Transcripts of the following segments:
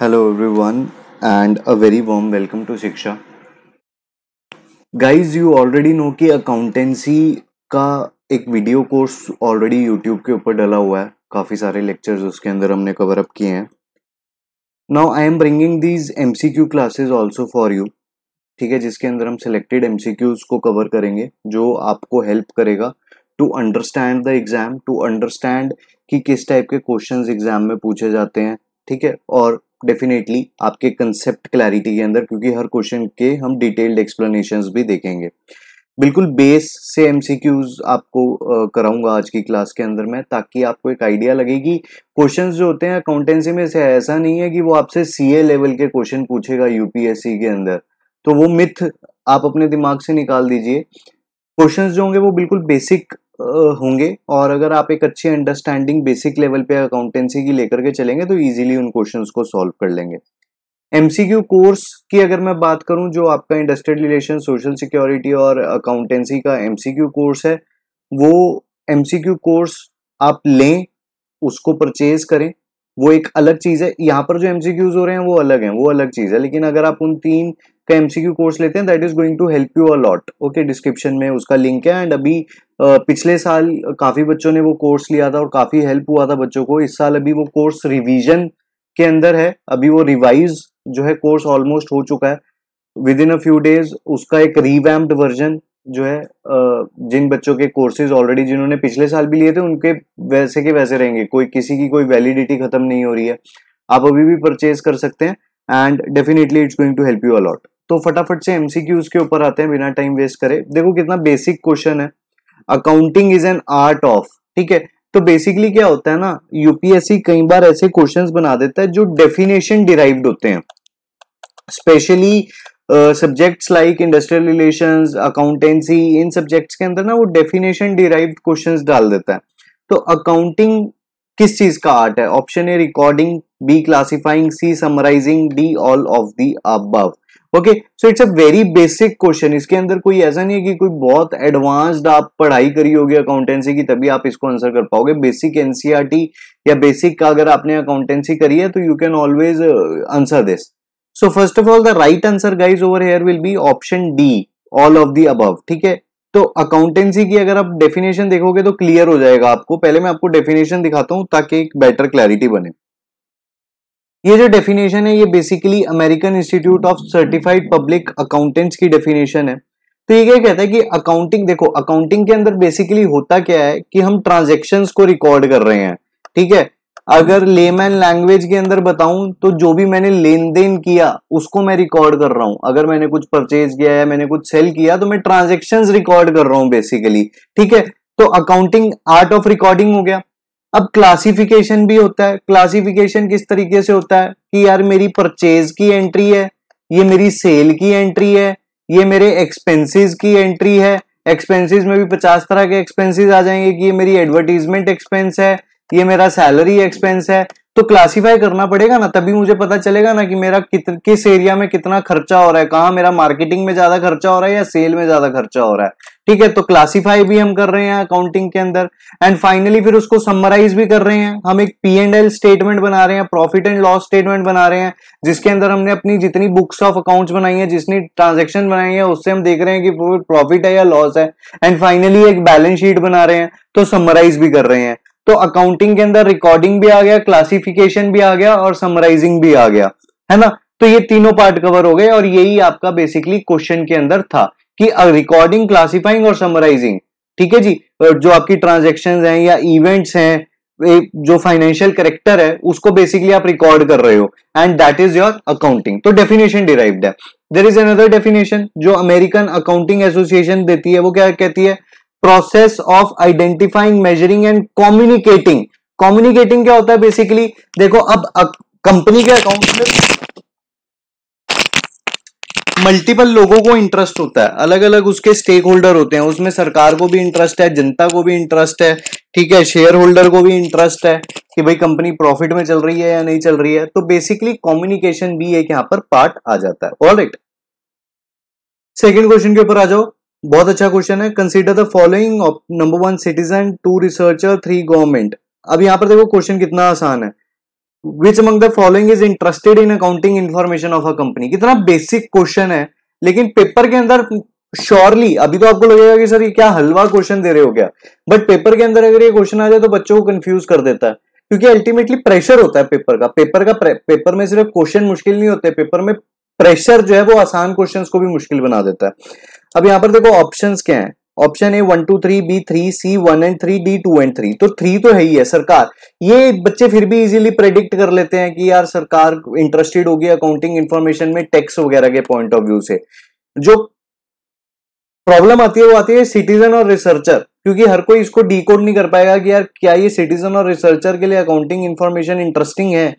hello everyone and a very warm welcome to Shiksha guys you already know कि accountancy का एक video course already YouTube के ऊपर डला हुआ है काफ़ी सारे लेक्चर्स उसके अंदर हमने कवर अप किए हैं now I am bringing these M C Q classes also for you ठीक है जिसके अंदर हम सिलेक्टेड एम सी क्यूज को कवर करेंगे जो आपको हेल्प करेगा to understand the exam to understand कि किस टाइप के क्वेश्चन एग्जाम में पूछे जाते हैं ठीक है और डेफिनेटली आपके कंसेप्ट क्लैरिटी के अंदर क्योंकि हर क्वेश्चन के हम डिटेल्ड एक्सप्लेनेशन भी देखेंगे बिल्कुल बेस से एम आपको कराऊंगा आज की क्लास के अंदर मैं ताकि आपको एक आइडिया लगे कि क्वेश्चंस जो होते हैं अकाउंटेंसी में से ऐसा नहीं है कि वो आपसे ए लेवल के क्वेश्चन पूछेगा यूपीएससी के अंदर तो वो मिथ आप अपने दिमाग से निकाल दीजिए क्वेश्चंस जो होंगे वो बिल्कुल बेसिक होंगे और अगर आप एक अच्छी अंडरस्टैंडिंग बेसिक लेवल पे अकाउंटेंसी की लेकर के चलेंगे तो इजीली उन क्वेश्चंस को सॉल्व कर लेंगे एमसीक्यू कोर्स की अगर मैं बात करूं जो आपका इंडस्ट्रियल रिलेशन सोशल सिक्योरिटी और अकाउंटेंसी का एमसीक्यू कोर्स है वो एमसीक्यू कोर्स आप लें उसको परचेज करें वो एक अलग चीज है यहाँ पर जो एमसीक्यूज हो रहे हैं वो अलग है वो अलग चीज है लेकिन अगर आप उन तीन का एमसीक्यू कोर्स लेते हैं that is going to help you a lot okay description में उसका लिंक है एंड अभी पिछले साल काफी बच्चों ने वो कोर्स लिया था और काफी हेल्प हुआ था बच्चों को इस साल अभी वो कोर्स रिविजन के अंदर है अभी वो रिवाइज जो है कोर्स ऑलमोस्ट हो चुका है within a few days उसका एक रिवैम्प्ड वर्जन जो है जिन बच्चों के कोर्सेज ऑलरेडी जिन्होंने पिछले साल भी लिए थे उनके वैसे के वैसे रहेंगे कोई किसी की कोई वैलिडिटी खत्म नहीं हो रही है आप अभी भी परचेज कर सकते हैं and definitely it's going to help you a lot तो फटाफट से एमसीक्यूज के ऊपर आते हैं बिना टाइम वेस्ट करे देखो कितना बेसिक क्वेश्चन है accounting is an art of ठीक है तो बेसिकली क्या होता है ना यूपीएससी कई बार ऐसे क्वेश्चंस बना देता है जो डेफिनेशन डिराइव्ड होते हैं specially subjects like industrial relation accountancy इन सब्जेक्ट्स के अंदर ना वो डेफिनेशन डिराइव क्वेश्चन डाल देता तो है तो अकाउंटिंग किस चीज का आर्ट है option A recording B classifying C summarising D all of the above okay so it's a very basic question इसके अंदर कोई ऐसा नहीं है कि कोई बहुत एडवांस्ड आप पढ़ाई करी होगी अकाउंटेंसी की तभी आप इसको आंसर कर पाओगे बेसिक एनसीआरटी e या बेसिक का अगर आपने अकाउंटेंसी करी है तो you can always answer this so first of all the right answer guys over here will be option D all of the above ठीक है तो अकाउंटेंसी की अगर आप डेफिनेशन देखोगे तो क्लियर हो जाएगा आपको पहले मैं आपको डेफिनेशन दिखाता हूं ताकि एक बेटर क्लैरिटी बने ये जो डेफिनेशन है ये basically American Institute of Certified Public Accountants की डेफिनेशन है तो ये क्या कहता है कि अकाउंटिंग देखो अकाउंटिंग के अंदर बेसिकली होता क्या है कि हम ट्रांजेक्शन को रिकॉर्ड कर रहे हैं ठीक है अगर लेमैन लैंग्वेज के अंदर बताऊं तो जो भी मैंने लेन देन किया उसको मैं रिकॉर्ड कर रहा हूं अगर मैंने कुछ परचेज किया या मैंने कुछ सेल किया तो मैं ट्रांजेक्शन रिकॉर्ड कर रहा हूं बेसिकली ठीक है तो अकाउंटिंग आर्ट ऑफ रिकॉर्डिंग हो गया अब क्लासिफिकेशन भी होता है क्लासिफिकेशन किस तरीके से होता है कि यार मेरी परचेज की एंट्री है ये मेरी सेल की एंट्री है ये मेरे एक्सपेंसेस की एंट्री है एक्सपेंसेस में भी पचास तरह के एक्सपेंसेस आ जाएंगे कि ये मेरी एडवर्टीजमेंट एक्सपेंस है ये मेरा सैलरी एक्सपेंस है तो क्लासीफाई करना पड़ेगा ना तभी मुझे पता चलेगा ना कि मेरा कित, किस एरिया में कितना खर्चा हो रहा है कहाँ मेरा मार्केटिंग में ज्यादा खर्चा हो रहा है या सेल में ज्यादा खर्चा हो रहा है ठीक है तो क्लासीफाई भी हम कर रहे हैं अकाउंटिंग के अंदर एंड फाइनली फिर उसको समराइज भी कर रहे हैं हम एक पी एंड एल स्टेटमेंट बना रहे हैं प्रॉफिट एंड लॉस स्टेटमेंट बना रहे हैं जिसके अंदर हमने अपनी जितनी बुक्स ऑफ अकाउंट्स बनाई है जितनी ट्रांजेक्शन बनाई है उससे हम देख रहे हैं कि प्रॉफिट है या लॉस है एंड फाइनली एक बैलेंस शीट बना रहे हैं तो समराइज भी कर रहे हैं तो अकाउंटिंग के अंदर रिकॉर्डिंग भी आ गया क्लासिफिकेशन भी आ गया और समराइजिंग भी आ गया है ना तो ये तीनों पार्ट कवर हो गए और यही आपका बेसिकली क्वेश्चन के अंदर था कि रिकॉर्डिंग क्लासिफाइंग और समराइजिंग ठीक है जी जो आपकी ट्रांजेक्शन हैं या इवेंट्स हैं जो फाइनेंशियल करेक्टर है उसको बेसिकली आप रिकॉर्ड कर रहे हो and that is your accounting तो डेफिनेशन डिराइव्ड है देर इज अनदर डेफिनेशन जो अमेरिकन अकाउंटिंग एसोसिएशन देती है वो क्या कहती है process of identifying measuring and communicating communicating क्या होता है बेसिकली देखो अब कंपनी के अकाउंट में मल्टीपल लोगों को इंटरेस्ट होता है अलग अलग उसके स्टेक होल्डर होते हैं उसमें सरकार को भी इंटरेस्ट है जनता को भी इंटरेस्ट है ठीक है शेयर होल्डर को भी इंटरेस्ट है कि भाई कंपनी प्रॉफिट में चल रही है या नहीं चल रही है तो बेसिकली कम्युनिकेशन भी एक यहां पर पार्ट आ जाता है ऑल राइट सेकेंड क्वेश्चन के ऊपर आ जाओ बहुत अच्छा क्वेश्चन है consider the following number one citizen two researcher three government अब यहाँ पर देखो क्वेश्चन कितना आसान है which among the following is interested in accounting information of a company कितना बेसिक क्वेश्चन है लेकिन पेपर के अंदर श्योरली अभी तो आपको लगेगा कि सर ये क्या हलवा क्वेश्चन दे रहे हो क्या बट पेपर के अंदर अगर ये क्वेश्चन आ जाए तो बच्चों को कंफ्यूज कर देता है क्योंकि अल्टीमेटली प्रेशर होता है पेपर का पेपर का पेपर में सिर्फ क्वेश्चन मुश्किल नहीं होते पेपर में प्रेशर जो है वो आसान क्वेश्चन को भी मुश्किल बना देता है अब यहां पर देखो ऑप्शन क्या है option A one two three B three C one and three D two and three तो थ्री तो है ही है सरकार ये बच्चे फिर भी इजीली प्रेडिक्ट कर लेते हैं कि यार सरकार इंटरेस्टेड होगी अकाउंटिंग इन्फॉर्मेशन में टैक्स वगैरह के पॉइंट ऑफ व्यू से जो प्रॉब्लम आती है वो आती है सिटीजन और रिसर्चर क्योंकि हर कोई इसको डी नहीं कर पाएगा कि यार क्या ये सिटीजन और रिसर्चर के लिए अकाउंटिंग इन्फॉर्मेशन इंटरेस्टिंग है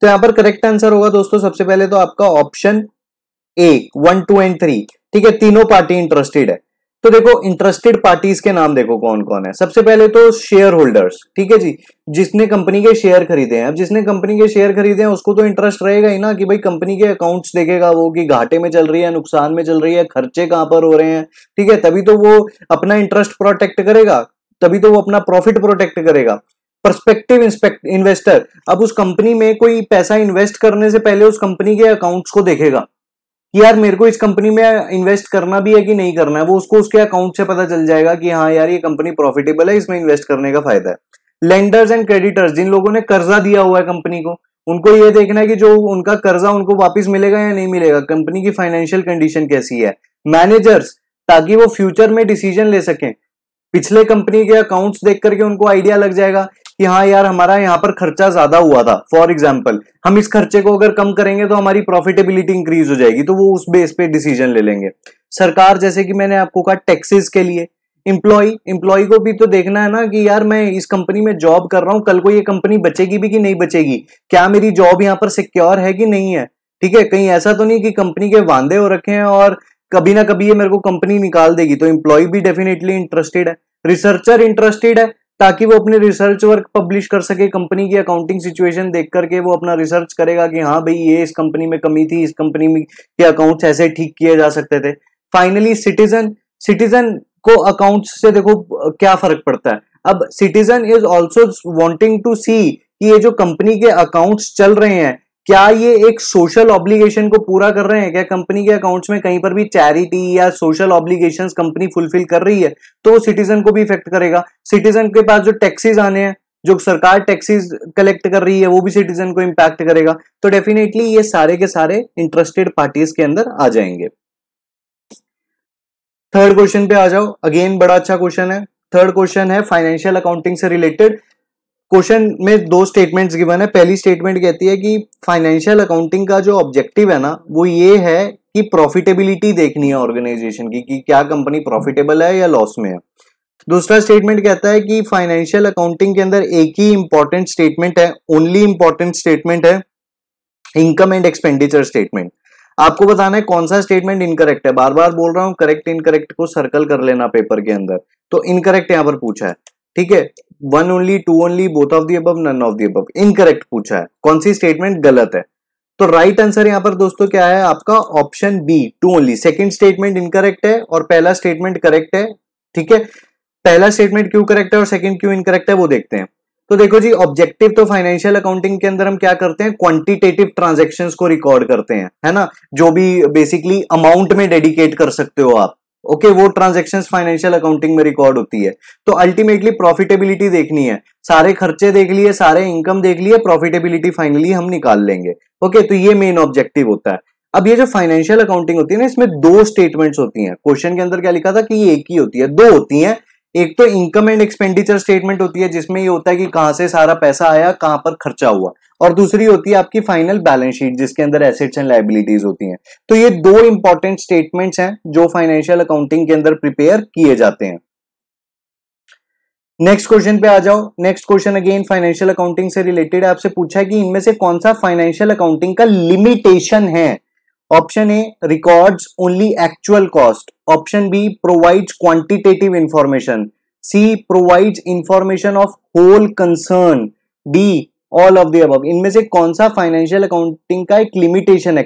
तो यहां पर करेक्ट आंसर होगा दोस्तों सबसे पहले तो आपका option A one two and three ठीक है तीनों पार्टी इंटरेस्टेड है तो देखो इंटरेस्टेड पार्टीज के नाम देखो कौन कौन है सबसे पहले तो शेयर होल्डर्स ठीक है जी जिसने कंपनी के शेयर खरीदे हैं अब जिसने कंपनी के शेयर खरीदे हैं उसको तो इंटरेस्ट रहेगा ही ना कि भाई कंपनी के अकाउंट्स देखेगा वो कि घाटे में चल रही है नुकसान में चल रही है खर्चे कहां पर हो रहे हैं ठीक है तभी तो वो अपना इंटरेस्ट प्रोटेक्ट करेगा तभी तो वो अपना प्रॉफिट प्रोटेक्ट करेगा परस्पेक्टिव इन्वेस्टर अब उस कंपनी में कोई पैसा इन्वेस्ट करने से पहले उस कंपनी के अकाउंट्स को देखेगा कि यार मेरे को इस कंपनी में इन्वेस्ट करना भी है कि नहीं करना है वो उसको उसके अकाउंट से पता चल जाएगा कि हाँ यार ये कंपनी प्रॉफिटेबल है इसमें इन्वेस्ट करने का फायदा है लेंडर्स एंड क्रेडिटर्स जिन लोगों ने कर्जा दिया हुआ है कंपनी को उनको ये देखना है कि जो उनका कर्जा उनको वापस मिलेगा या नहीं मिलेगा कंपनी की फाइनेंशियल कंडीशन कैसी है मैनेजर्स ताकि वो फ्यूचर में डिसीजन ले सकें पिछले कंपनी के अकाउंट्स देख करके उनको आइडिया लग जाएगा कि हाँ यार हमारा यहाँ पर खर्चा ज्यादा हुआ था फॉर एग्जाम्पल हम इस खर्चे को अगर कम करेंगे तो हमारी प्रॉफिटेबिलिटी इंक्रीज हो जाएगी तो वो उस बेस पे डिसीजन ले लेंगे सरकार जैसे कि मैंने आपको कहा टैक्सेस के लिए इम्प्लॉई इम्प्लॉय को भी तो देखना है ना कि यार मैं इस कंपनी में जॉब कर रहा हूँ कल को ये कंपनी बचेगी भी कि नहीं बचेगी क्या मेरी जॉब यहाँ पर सिक्योर है कि नहीं है ठीक है कहीं ऐसा तो नहीं कि कंपनी के वादे हो रखे हैं और कभी ना कभी ये मेरे को कंपनी निकाल देगी तो इम्प्लॉय भी डेफिनेटली इंटरेस्टेड है रिसर्चर इंटरेस्टेड है ताकि वो अपने रिसर्च वर्क पब्लिश कर सके कंपनी की अकाउंटिंग सिचुएशन देख करके वो अपना रिसर्च करेगा कि हाँ भाई ये इस कंपनी में कमी थी इस कंपनी में के अकाउंट्स ऐसे ठीक किए जा सकते थे फाइनली सिटीजन सिटीजन को अकाउंट्स से देखो क्या फर्क पड़ता है अब citizen is also wanting to see कि ये जो कंपनी के अकाउंट्स चल रहे हैं क्या ये एक सोशल ऑब्लिगेशन को पूरा कर रहे हैं क्या कंपनी के अकाउंट्स में कहीं पर भी चैरिटी या सोशल ऑब्लिगेशन कंपनी फुलफिल कर रही है तो सिटीजन को भी इफेक्ट करेगा सिटीजन के पास जो टैक्सेस आने हैं जो सरकार टैक्सेस कलेक्ट कर रही है वो भी सिटीजन को इम्पैक्ट करेगा तो डेफिनेटली ये सारे के सारे इंटरेस्टेड पार्टीज के अंदर आ जाएंगे थर्ड क्वेश्चन पे आ जाओ अगेन बड़ा अच्छा क्वेश्चन है थर्ड क्वेश्चन है फाइनेंशियल अकाउंटिंग से रिलेटेड क्वेश्चन में दो स्टेटमेंट्स गिवन है पहली स्टेटमेंट कहती है कि फाइनेंशियल अकाउंटिंग का जो ऑब्जेक्टिव है ना वो ये है कि प्रॉफिटेबिलिटी देखनी है ऑर्गेनाइजेशन की कि क्या कंपनी प्रॉफिटेबल है या लॉस में है दूसरा स्टेटमेंट कहता है कि फाइनेंशियल अकाउंटिंग के अंदर एक ही इंपॉर्टेंट स्टेटमेंट है ओनली इंपॉर्टेंट स्टेटमेंट है इनकम एंड एक्सपेंडिचर स्टेटमेंट आपको बताना है कौन सा स्टेटमेंट इनकरेक्ट है बार बार बोल रहा हूं करेक्ट इनकरेक्ट को सर्कल कर लेना पेपर के अंदर तो इनकरेक्ट यहां पर पूछा है ठीक है one only two only both of the अब नन ऑफ दी अब इनकरेक्ट पूछा है कौन सी स्टेटमेंट गलत है तो राइट आंसर यहां पर दोस्तों क्या है आपका option B two only second statement incorrect है और पहला स्टेटमेंट करेक्ट है ठीक है पहला स्टेटमेंट क्यों करेक्ट है और सेकंड क्यों इनकरेक्ट है वो देखते हैं तो देखो जी ऑब्जेक्टिव तो फाइनेंशियल अकाउंटिंग के अंदर हम क्या करते हैं क्वांटिटेटिव ट्रांजेक्शन को रिकॉर्ड करते हैं है ना जो भी बेसिकली अमाउंट में डेडिकेट कर सकते हो आप ओके okay, वो ट्रांजेक्शन फाइनेंशियल अकाउंटिंग में रिकॉर्ड होती है तो अल्टीमेटली प्रॉफिटेबिलिटी देखनी है सारे खर्चे देख लिए सारे इनकम देख लिए प्रॉफिटेबिलिटी फाइनली हम निकाल लेंगे ओके okay, तो ये मेन ऑब्जेक्टिव होता है अब ये जो फाइनेंशियल अकाउंटिंग होती है ना इसमें दो स्टेटमेंट्स होती हैं क्वेश्चन के अंदर क्या लिखा था कि ये एक ही होती है दो होती है एक तो इनकम एंड एक्सपेंडिचर स्टेटमेंट होती है जिसमें ये होता है कि कहां से सारा पैसा आया कहां पर खर्चा हुआ और दूसरी होती है आपकी फाइनल बैलेंस शीट जिसके अंदर एसेट्स एंड लाइबिलिटीज होती हैं तो ये दो इंपॉर्टेंट स्टेटमेंट्स हैं जो फाइनेंशियल अकाउंटिंग के अंदर प्रिपेयर किए जाते हैं नेक्स्ट क्वेश्चन पे आ जाओ next question again financial accounting से रिलेटेड आपसे पूछा है कि इनमें से कौन सा फाइनेंशियल अकाउंटिंग का लिमिटेशन है option A records only actual cost option B provides quantitative information C provides information of whole concern D all of the अब इनमें से कौन सा फाइनेंशियल अकाउंटिंग का एक लिमिटेशन है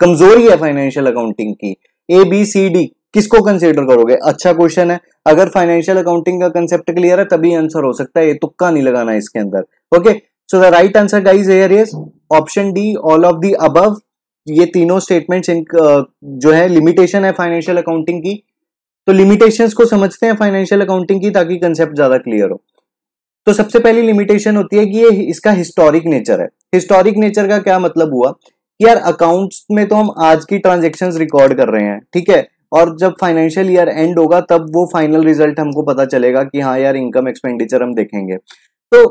कमजोरी है फाइनेंशियल अकाउंटिंग की ए बी सी डी किसको कंसिडर करोगे अच्छा क्वेश्चन है अगर फाइनेंशियल अकाउंटिंग का कंसेप्ट क्लियर है तभी आंसर हो सकता है ये तुक्का नहीं लगाना इसके अंदर okay so the right answer guys here is option D all of the above ये तीनों स्टेटमेंट्स इन जो है लिमिटेशन है फाइनेंशियल अकाउंटिंग की तो लिमिटेशंस को समझते हैं फाइनेंशियल अकाउंटिंग की ताकि कंसेप्ट ज्यादा क्लियर हो तो सबसे पहली लिमिटेशन होती है कि ये इसका हिस्टोरिक नेचर है हिस्टोरिक नेचर का क्या मतलब हुआ कि यार अकाउंट्स में तो हम आज की ट्रांजेक्शन रिकॉर्ड कर रहे हैं ठीक है और जब फाइनेंशियल ईयर एंड होगा तब वो फाइनल रिजल्ट हमको पता चलेगा कि हाँ यार इनकम एक्सपेंडिचर हम देखेंगे तो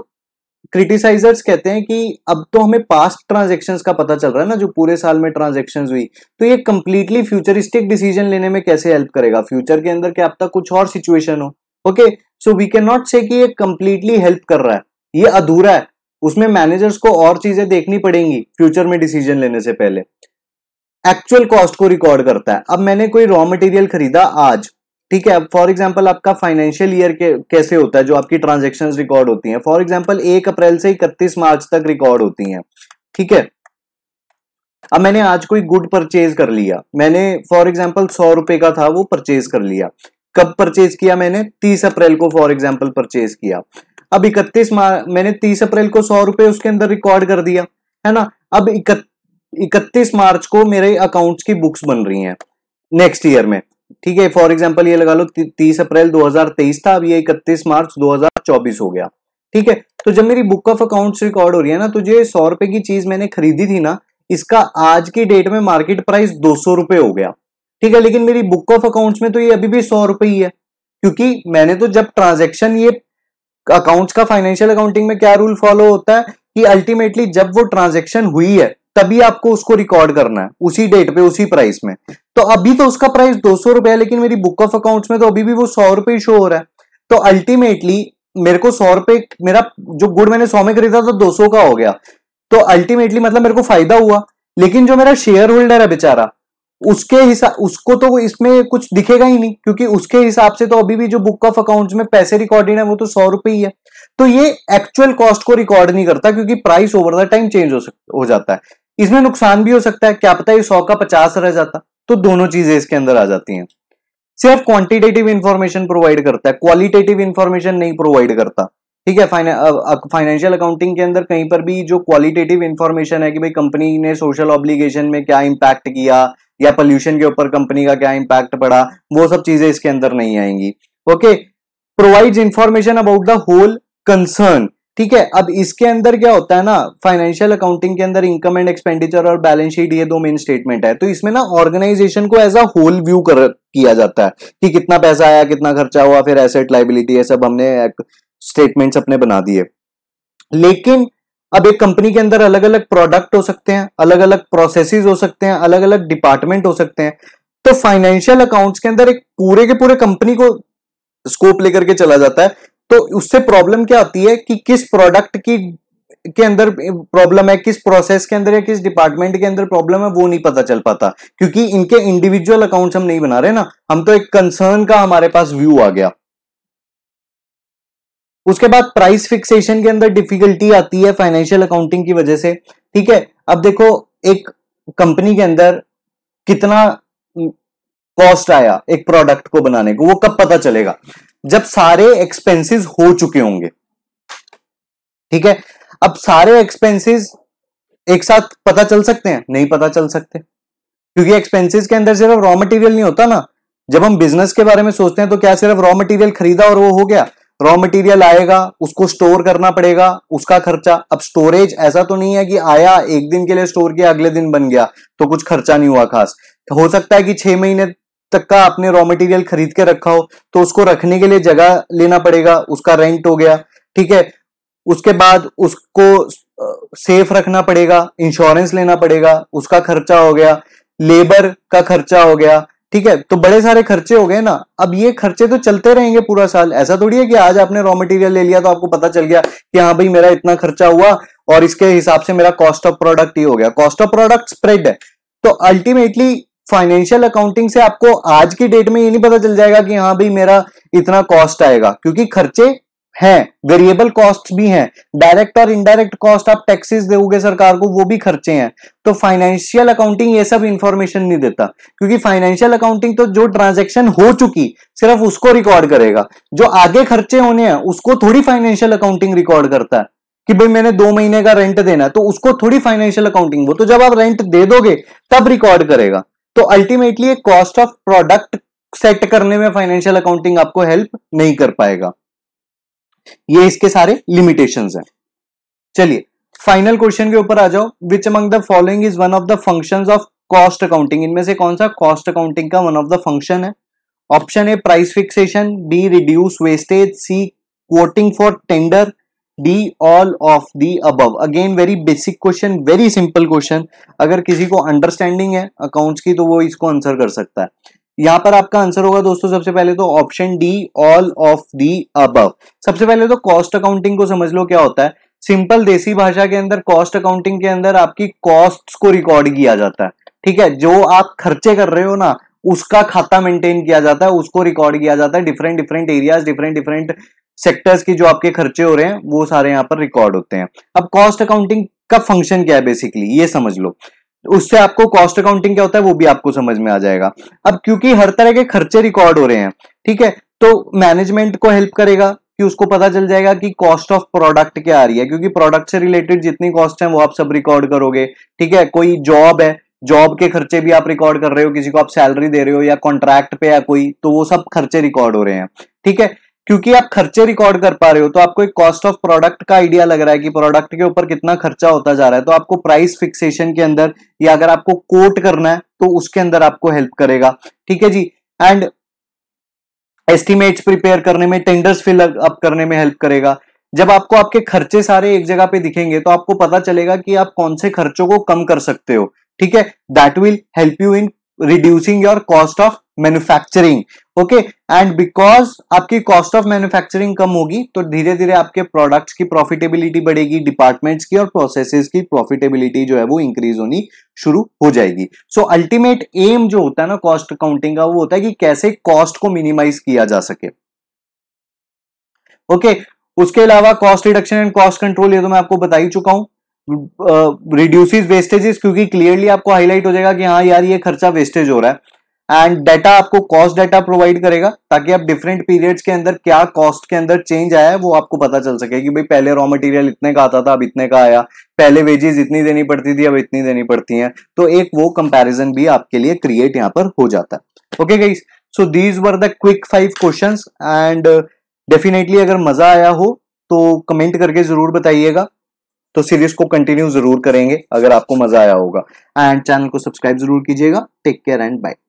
क्रिटिसाइजर्स कहते हैं कि अब तो हमें पास्ट ट्रांजेक्शन का पता चल रहा है ना जो पूरे साल में ट्रांजेक्शन हुई तो ये कंप्लीटली फ्यूचरिस्टिक डिसीजन लेने में कैसे हेल्प करेगा फ्यूचर के अंदर क्या अब तक कुछ और सिचुएशन हो okay so we can not say कि ये कंप्लीटली हेल्प कर रहा है ये अधूरा है उसमें मैनेजर्स को और चीजें देखनी पड़ेंगी फ्यूचर में डिसीजन लेने से पहले एक्चुअल कॉस्ट को रिकॉर्ड करता है अब मैंने कोई रॉ मटेरियल खरीदा आज ठीक है अब फॉर एग्जाम्पल आपका फाइनेंशियल ईयर कैसे होता है जो आपकी ट्रांजेक्शन रिकॉर्ड होती है फॉर एग्जाम्पल एक अप्रैल से इकतीस मार्च तक रिकॉर्ड होती है ठीक है अब मैंने आज कोई गुड परचेज कर लिया मैंने फॉर एग्जाम्पल सौ रुपए का था वो परचेज कर लिया कब परचेज किया मैंने तीस अप्रैल को फॉर एग्जाम्पल परचेज किया अब इकतीस मैंने तीस अप्रैल को सौ रुपए उसके अंदर रिकॉर्ड कर दिया है ना अब इकतीस मार्च को मेरे अकाउंट्स की बुक्स बन रही हैं नेक्स्ट ईयर में ठीक है फॉर एग्जाम्पल ये लगा लो तीस अप्रैल 2023 था अब ये इकतीस मार्च 2024 हो गया ठीक है तो जब मेरी बुक ऑफ अकाउंट्स रिकॉर्ड हो रही है ना तो जो सौ रुपए की चीज मैंने खरीदी थी ना इसका आज की डेट में मार्केट प्राइस दो सौ रुपए हो गया ठीक है लेकिन मेरी बुक ऑफ अकाउंट्स में तो ये अभी भी सौ रुपए ही है क्योंकि मैंने तो जब ट्रांजेक्शन ये अकाउंट्स का फाइनेंशियल अकाउंटिंग में क्या रूल फॉलो होता है कि अल्टीमेटली जब वो ट्रांजेक्शन हुई है तभी आपको उसको रिकॉर्ड करना है उसी डेट पे उसी प्राइस में तो अभी तो उसका प्राइस दो सौ रुपए है लेकिन मेरी बुक ऑफ अकाउंट्स में तो अभी भी वो सौ रुपए ही शो हो रहा है तो अल्टीमेटली मेरे को सौ रुपए मेरा जो गुड़ मैंने सौ में खरीदा था दो सौ का हो गया तो अल्टीमेटली मतलब मेरे को फायदा हुआ लेकिन जो मेरा शेयर होल्डर है बेचारा उसके हिसाब उसको तो इसमें कुछ दिखेगा ही नहीं क्योंकि उसके हिसाब से तो अभी भी जो बुक ऑफ अकाउंट्स में पैसे रिकॉर्डेड है वो तो सौ रुपए ही है तो ये एक्चुअल कॉस्ट को रिकॉर्ड नहीं करता क्योंकि price over the time change हो सक हो जाता है इसमें नुकसान भी हो सकता है क्या पता ये सौ का पचास रह जाता तो दोनों चीजें इसके अंदर आ जाती हैं सिर्फ क्वांटिटेटिव इंफॉर्मेशन प्रोवाइड करता है क्वालिटेटिव इंफॉर्मेशन नहीं प्रोवाइड करता ठीक है फाइनेंशियल अकाउंटिंग के अंदर कहीं पर भी जो क्वालिटेटिव इंफॉर्मेशन है कि भाई कंपनी ने सोशल ऑब्लिगेशन में क्या इम्पैक्ट किया या पोल्यूशन के ऊपर कंपनी का क्या इम्पैक्ट पड़ा वो सब चीजें इसके अंदर नहीं आएंगी okay provides information about the whole concern ठीक है अब इसके अंदर क्या होता है ना फाइनेंशियल अकाउंटिंग के अंदर इनकम एंड एक्सपेंडिचर और बैलेंस शीट ये दो मेन स्टेटमेंट है तो इसमें ना ऑर्गेनाइजेशन को एज अ होल व्यू कर किया जाता है कि कितना पैसा आया कितना खर्चा हुआ फिर एसेट लाइबिलिटी ये सब हमने स्टेटमेंट्स अपने बना दिए लेकिन अब एक कंपनी के अंदर अलग अलग प्रोडक्ट हो सकते हैं अलग अलग प्रोसेसेस हो सकते हैं अलग अलग डिपार्टमेंट हो सकते हैं तो फाइनेंशियल अकाउंट्स के अंदर एक पूरे के पूरे कंपनी को स्कोप लेकर के चला जाता है तो उससे प्रॉब्लम क्या आती है कि किस प्रोडक्ट की के अंदर प्रॉब्लम है किस प्रोसेस के अंदर या किस डिपार्टमेंट के अंदर प्रॉब्लम है वो नहीं पता चल पाता क्योंकि इनके इंडिविजुअल अकाउंट्स हम नहीं बना रहे ना हम तो एक कंसर्न का हमारे पास व्यू आ गया उसके बाद प्राइस फिक्सेशन के अंदर डिफिकल्टी आती है फाइनेंशियल अकाउंटिंग की वजह से ठीक है अब देखो एक कंपनी के अंदर कितना कॉस्ट आया एक प्रोडक्ट को बनाने को वो कब पता चलेगा जब सारे एक्सपेंसेस हो चुके होंगे ठीक है अब सारे एक्सपेंसेस एक साथ पता चल सकते हैं नहीं पता चल सकते क्योंकि एक्सपेंसेस के अंदर सिर्फ रॉ मटेरियल नहीं होता ना जब हम बिजनेस के बारे में सोचते हैं तो क्या सिर्फ रॉ मटेरियल खरीदा और वो हो गया रॉ मटेरियल आएगा उसको स्टोर करना पड़ेगा उसका खर्चा अब स्टोरेज ऐसा तो नहीं है कि आया एक दिन के लिए स्टोर किया अगले दिन बन गया तो कुछ खर्चा नहीं हुआ खास हो सकता है कि छह महीने तक का आपने रॉ मटेरियल खरीद के रखा हो तो उसको रखने के लिए जगह लेना पड़ेगा उसका रेंट हो गया ठीक है उसके बाद उसको सेफ रखना पड़ेगा इंश्योरेंस लेना पड़ेगा उसका खर्चा हो गया लेबर का खर्चा हो गया ठीक है तो बड़े सारे खर्चे हो गए ना अब ये खर्चे तो चलते रहेंगे पूरा साल ऐसा थोड़ी है कि आज आपने रॉ मटेरियल ले लिया तो आपको पता चल गया कि हाँ भाई मेरा इतना खर्चा हुआ और इसके हिसाब से मेरा कॉस्ट ऑफ प्रोडक्ट ही हो गया कॉस्ट ऑफ प्रोडक्ट स्प्रेड है तो अल्टीमेटली फाइनेंशियल अकाउंटिंग से आपको आज की डेट में ये नहीं पता चल जाएगा कि हाँ भाई मेरा इतना कॉस्ट आएगा क्योंकि खर्चे हैं वेरिएबल कॉस्ट भी हैं डायरेक्ट और इनडायरेक्ट कॉस्ट आप टैक्सेस दोगे सरकार को वो भी खर्चे हैं तो फाइनेंशियल अकाउंटिंग ये सब इंफॉर्मेशन नहीं देता क्योंकि फाइनेंशियल अकाउंटिंग तो जो ट्रांजैक्शन हो चुकी सिर्फ उसको रिकॉर्ड करेगा जो आगे खर्चे होने हैं उसको थोड़ी फाइनेंशियल अकाउंटिंग रिकॉर्ड करता है कि भाई मैंने दो महीने का रेंट देना तो उसको थोड़ी फाइनेंशियल अकाउंटिंग वो तो जब आप रेंट दे दोगे तब रिकॉर्ड करेगा तो ultimately cost of product set करने में फाइनेंशियल अकाउंटिंग आपको हेल्प नहीं कर पाएगा ये इसके सारे लिमिटेशन है चलिए फाइनल क्वेश्चन के ऊपर आ जाओ which among the following is one of the function of cost accounting इनमें से कौन सा कॉस्ट अकाउंटिंग का वन ऑफ द फंक्शन है option A price fixation B reduce wastage C quoting for tender D all of the above again very basic question very simple question अगर किसी को understanding है अकाउंट्स की तो वो इसको आंसर कर सकता है यहां पर आपका आंसर होगा दोस्तों सबसे पहले तो option D all of the above सबसे पहले तो कॉस्ट अकाउंटिंग को समझ लो क्या होता है सिंपल देसी भाषा के अंदर कॉस्ट अकाउंटिंग के अंदर आपकी कॉस्ट को रिकॉर्ड किया जाता है ठीक है जो आप खर्चे कर रहे हो ना उसका खाता मेंटेन किया जाता है उसको रिकॉर्ड किया जाता है different different areas different different sectors की जो आपके खर्चे हो रहे हैं वो सारे यहाँ पर रिकॉर्ड होते हैं अब कॉस्ट अकाउंटिंग का फंक्शन क्या है बेसिकली ये समझ लो उससे आपको कॉस्ट अकाउंटिंग क्या होता है वो भी आपको समझ में आ जाएगा अब क्योंकि हर तरह के खर्चे रिकॉर्ड हो रहे हैं ठीक है तो मैनेजमेंट को हेल्प करेगा कि उसको पता चल जाएगा कि कॉस्ट ऑफ प्रोडक्ट क्या आ रही है क्योंकि प्रोडक्ट से रिलेटेड जितनी कॉस्ट है वो आप सब रिकॉर्ड करोगे ठीक है कोई जॉब है जॉब के खर्चे भी आप रिकॉर्ड कर रहे हो किसी को आप सैलरी दे रहे हो या कॉन्ट्रैक्ट पे या कोई तो वो सब खर्चे रिकॉर्ड हो रहे हैं ठीक है क्योंकि आप खर्चे रिकॉर्ड कर पा रहे हो तो आपको एक कॉस्ट ऑफ प्रोडक्ट का आइडिया लग रहा है कि प्रोडक्ट के ऊपर कितना खर्चा होता जा रहा है तो आपको प्राइस फिक्सेशन के अंदर या अगर आपको कोट करना है तो उसके अंदर आपको हेल्प करेगा ठीक है जी एंड एस्टिमेट्स प्रिपेयर करने में टेंडर्स फिल अप करने में हेल्प करेगा जब आपको आपके खर्चे सारे एक जगह पे दिखेंगे तो आपको पता चलेगा कि आप कौन से खर्चों को कम कर सकते हो ठीक है that will help you in reducing your cost of manufacturing okay and because आपकी कॉस्ट ऑफ मैन्युफैक्चरिंग कम होगी तो धीरे धीरे आपके प्रोडक्ट्स की प्रॉफिटेबिलिटी बढ़ेगी डिपार्टमेंट्स की और प्रोसेसेस की प्रॉफिटेबिलिटी जो है वो इंक्रीज होनी शुरू हो जाएगी सो अल्टीमेट एम जो होता है ना कॉस्ट अकाउंटिंग का वो होता है कि कैसे कॉस्ट को मिनिमाइज किया जा सके ओके okay, उसके अलावा cost reduction and cost control ये तो मैं आपको बता ही चुका हूं रिड्यूसिस uh, वेस्टेजेस क्योंकि क्लियरली आपको हाईलाइट हो जाएगा कि हाँ यार ये खर्चा वेस्टेज हो रहा है एंड डाटा आपको कॉस्ट डाटा प्रोवाइड करेगा ताकि आप डिफरेंट पीरियड्स के अंदर क्या कॉस्ट के अंदर चेंज आया है वो आपको पता चल सके कि भाई पहले रॉ मटेरियल इतने का आता था अब इतने का आया पहले वेजेस इतनी देनी पड़ती थी अब इतनी देनी पड़ती हैं तो एक वो कंपैरिजन भी आपके लिए क्रिएट यहाँ पर हो जाता है okay guys so these were the quick five question and definitely अगर मजा आया हो तो कमेंट करके जरूर बताइएगा तो सीरीज को कंटिन्यू जरूर करेंगे अगर आपको मजा आया होगा एंड चैनल को सब्सक्राइब जरूर कीजिएगा टेक केयर एंड बाय